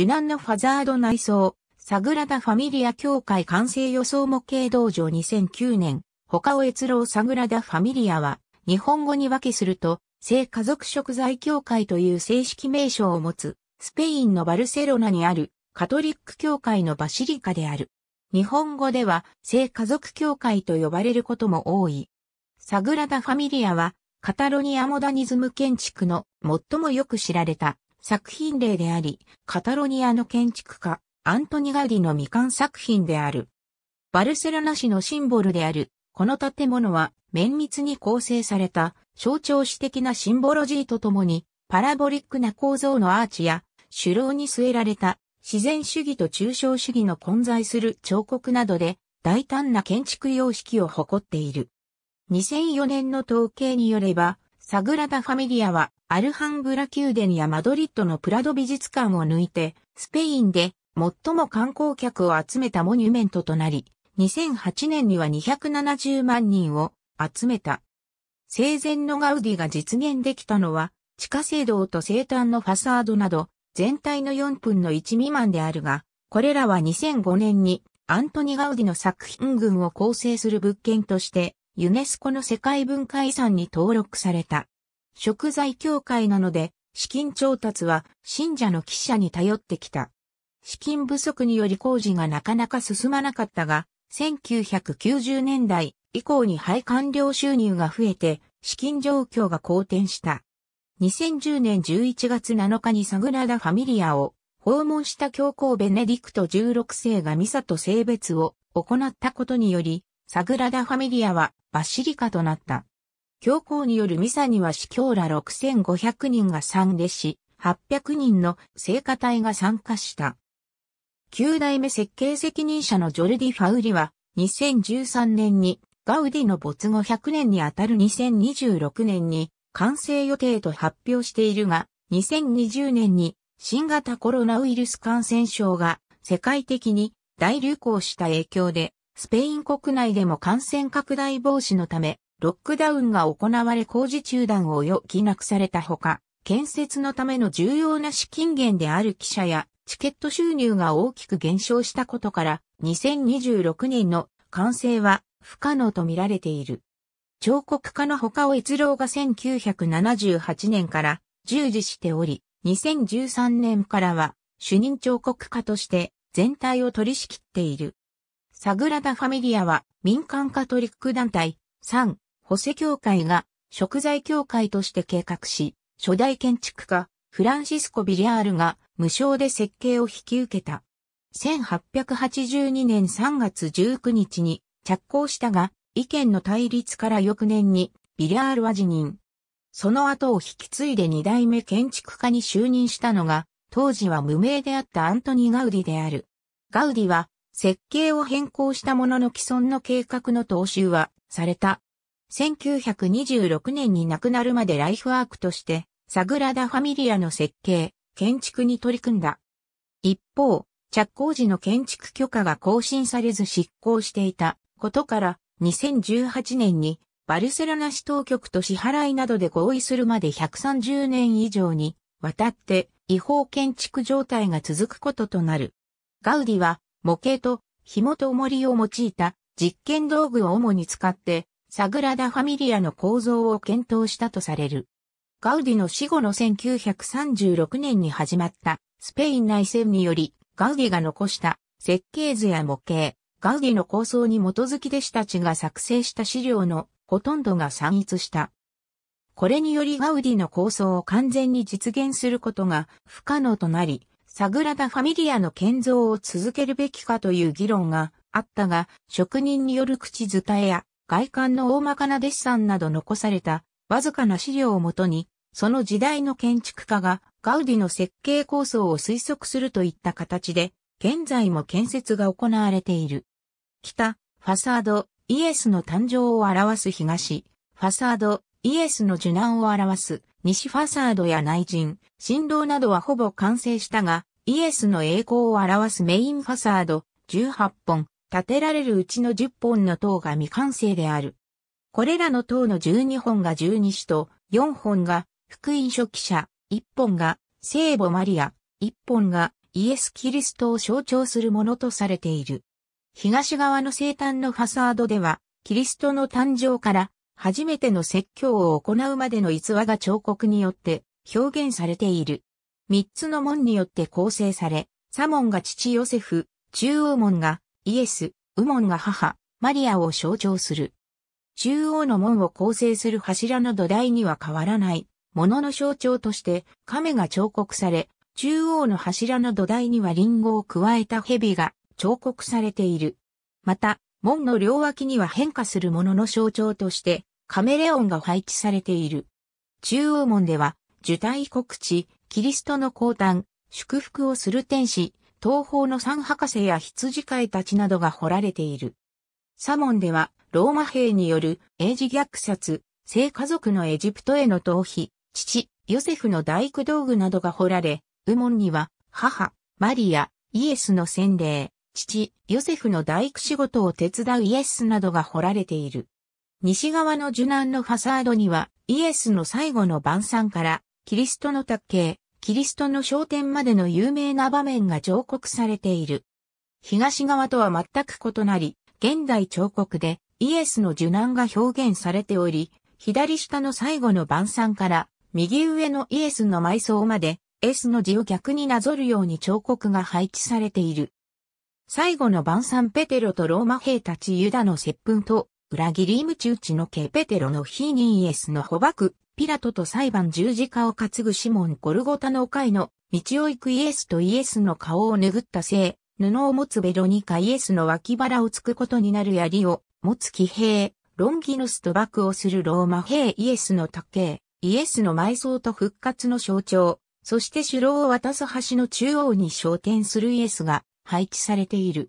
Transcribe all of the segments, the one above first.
受難のファザード内装、サグラダ・ファミリア協会完成予想模型道場2009年、他を越郎サグラダ・ファミリアは、日本語に分けすると、性家族食材協会という正式名称を持つ、スペインのバルセロナにあるカトリック教会のバシリカである。日本語では、性家族協会と呼ばれることも多い。サグラダ・ファミリアは、カタロニアモダニズム建築の最もよく知られた作品例であり、カタロニアの建築家、アントニガウディの未完作品である。バルセロナ市のシンボルである、この建物は綿密に構成された象徴史的なシンボロジーとともに、パラボリックな構造のアーチや、主楼に据えられた自然主義と抽象主義の混在する彫刻などで、大胆な建築様式を誇っている。2004年の統計によれば、サグラダ・ファミリアはアルハンブラ宮殿やマドリッドのプラド美術館を抜いて、スペインで最も観光客を集めたモニュメントとなり、2008年には270万人を集めた。生前のガウディが実現できたのは、地下聖堂と生誕のファサードなど、全体の4分の1未満であるが、これらは2005年にアントニ・ガウディの作品群を構成する物件として、ユネスコの世界文化遺産に登録された。食材協会なので、資金調達は信者の記者に頼ってきた。資金不足により工事がなかなか進まなかったが、1990年代以降に配管料収入が増えて、資金状況が好転した。2010年11月7日にサグラダ・ファミリアを訪問した教皇ベネディクト16世がミサと性別を行ったことにより、サグラダ・ファミリアはバシリカとなった。教皇によるミサには司教ら6500人が参列し、800人の聖火隊が参加した。9代目設計責任者のジョルディ・ファウリは、2013年にガウディの没後100年にあたる2026年に完成予定と発表しているが、2020年に新型コロナウイルス感染症が世界的に大流行した影響で、スペイン国内でも感染拡大防止のため、ロックダウンが行われ工事中断を余儀なくされたほか、建設のための重要な資金源である記者やチケット収入が大きく減少したことから、2026年の完成は不可能と見られている。彫刻家の他を逸郎が1978年から従事しており、2013年からは主任彫刻家として全体を取り仕切っている。サグラダ・ファミリアは民間カトリック団体、3、ホセ教会が食材教会として計画し、初代建築家、フランシスコ・ビリャールが無償で設計を引き受けた。1882年3月19日に着工したが、意見の対立から翌年にビリャールは辞任。その後を引き継いで2代目建築家に就任したのが、当時は無名であったアントニー・ガウディである。ガウディは設計を変更したものの既存の計画の踏襲はされた1926年に亡くなるまでライフワークとして、サグラダ・ファミリアの設計、建築に取り組んだ。一方、着工時の建築許可が更新されず執行していたことから、2018年にバルセロナ市当局と支払いなどで合意するまで130年以上にわたって違法建築状態が続くこととなる。ガウディは模型と紐と重りを用いた実験道具を主に使ってサグラダ・ファミリアの構造を検討したとされる。ガウディの死後の1936年に始まったスペイン内戦により、ガウディが残した設計図や模型、ガウディの構想に基づき弟子たちが作成した資料のほとんどが散逸した。これによりガウディの構想を完全に実現することが不可能となり、サグラダ・ファミリアの建造を続けるべきかという議論があったが、職人による口伝えや外観の大まかなデッサンなど残されたわずかな資料をもとに、その時代の建築家がガウディの設計構想を推測するといった形で、現在も建設が行われている。北、ファサード、イエスの誕生を表す東、ファサード、イエスの受難を表す西ファサードや内陣、振動などはほぼ完成したが、イエスの栄光を表すメインファサード、18本、建てられるうちの10本の塔が未完成である。これらの塔の12本が十二使と、4本が福音書記者、1本が聖母マリア、1本がイエス・キリストを象徴するものとされている。東側の生誕のファサードでは、キリストの誕生から初めての説教を行うまでの逸話が彫刻によって表現されている。三つの門によって構成され、左門が父ヨセフ、中央門がイエス、ウモンが母、マリアを象徴する。中央の門を構成する柱の土台には変わらない、ものの象徴として亀が彫刻され、中央の柱の土台にはリンゴを加えた蛇が彫刻されている。また、門の両脇には変化するものの象徴として、カメレオンが配置されている。中央門では、受胎告知、キリストの降誕、祝福をする天使、東方の三博士や羊飼いたちなどが彫られている。サモンでは、ローマ兵による英字虐殺、聖家族のエジプトへの逃避、父、ヨセフの大工道具などが彫られ、右門には、母、マリア、イエスの洗礼、父、ヨセフの大工仕事を手伝うイエスなどが彫られている。西側の受難のファサードには、イエスの最後の晩餐から、キリストの卓形、キリストの昇天までの有名な場面が彫刻されている。東側とは全く異なり、現代彫刻でイエスの受難が表現されており、左下の最後の晩餐から右上のイエスの埋葬まで S の字を逆になぞるように彫刻が配置されている。最後の晩餐ペテロとローマ兵たちユダの接吻と裏切りムチウチのケペテロのヒーニーエスの捕獲、ピラトと裁判十字架を担ぐシモンゴルゴタの会の、道を行くイエスとイエスの顔を拭ったせい、布を持つベロニカイエスの脇腹をつくことになる槍を、持つ騎兵、ロンギヌスと爆をするローマ兵イエスの竹、イエスの埋葬と復活の象徴、そして首脳を渡す橋の中央に昇天するイエスが配置されている。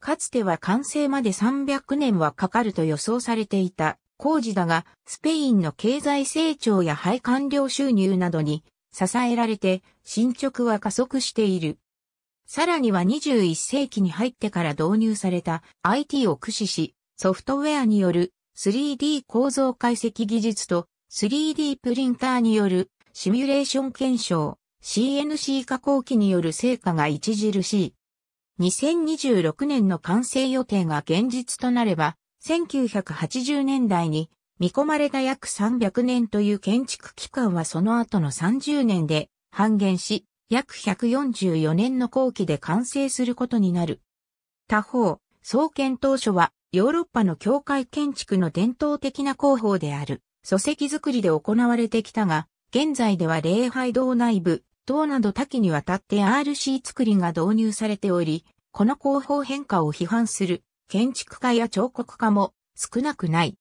かつては完成まで300年はかかると予想されていた工事だが、スペインの経済成長や配管料収入などに支えられて進捗は加速している。さらには21世紀に入ってから導入された IT を駆使し、ソフトウェアによる 3D 構造解析技術と 3D プリンターによるシミュレーション検証、CNC 加工機による成果が著しい。2026年の完成予定が現実となれば、1980年代に見込まれた約300年という建築期間はその後の30年で半減し、約144年の後期で完成することになる。他方、創建当初はヨーロッパの教会建築の伝統的な工法である、礎石造りで行われてきたが、現在では礼拝堂内部、等など多岐にわたって RC 作りが導入されており、この工法変化を批判する建築家や彫刻家も少なくない。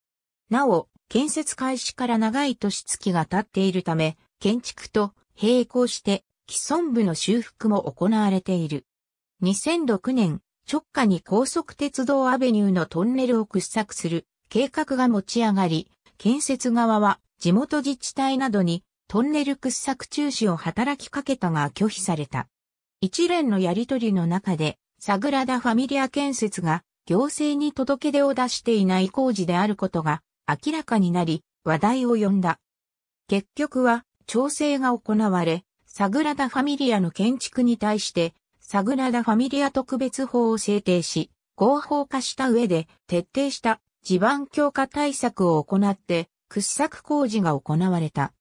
なお、建設開始から長い年月が経っているため、建築と並行して既存部の修復も行われている。2006年、直下に高速鉄道アベニューのトンネルを掘削する計画が持ち上がり、建設側は地元自治体などにトンネル掘削中止を働きかけたが拒否された。一連のやりとりの中で、サグラダ・ファミリア建設が行政に届け出を出していない工事であることが明らかになり、話題を呼んだ。結局は、調整が行われ、サグラダ・ファミリアの建築に対して、サグラダ・ファミリア特別法を制定し、合法化した上で、徹底した地盤強化対策を行って、掘削工事が行われた。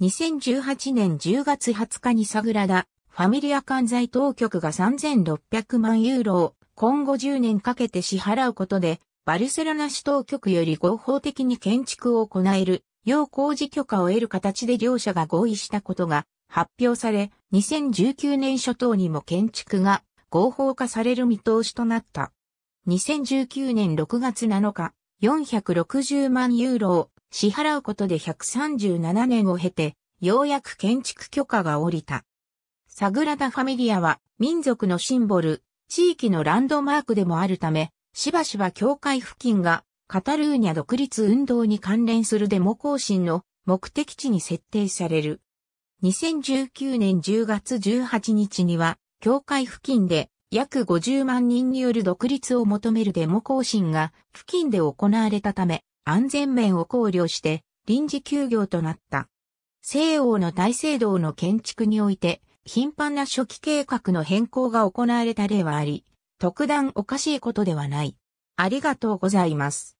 2018年10月20日にサグラダ・ファミリア関西当局が3600万ユーロを今後10年かけて支払うことで、バルセロナ市当局より合法的に建築を行える、要工事許可を得る形で両者が合意したことが発表され、2019年初頭にも建築が合法化される見通しとなった。2019年6月7日、460万ユーロを支払うことで137年を経て、ようやく建築許可が下りた。サグラダ・ファミリアは民族のシンボル、地域のランドマークでもあるため、しばしば教会付近がカタルーニャ独立運動に関連するデモ行進の目的地に設定される。2019年10月18日には、教会付近で約50万人による独立を求めるデモ行進が付近で行われたため、安全面を考慮して臨時休業となった。西欧の大聖堂の建築において、頻繁な初期計画の変更が行われた例はあり、特段おかしいことではない。ありがとうございます。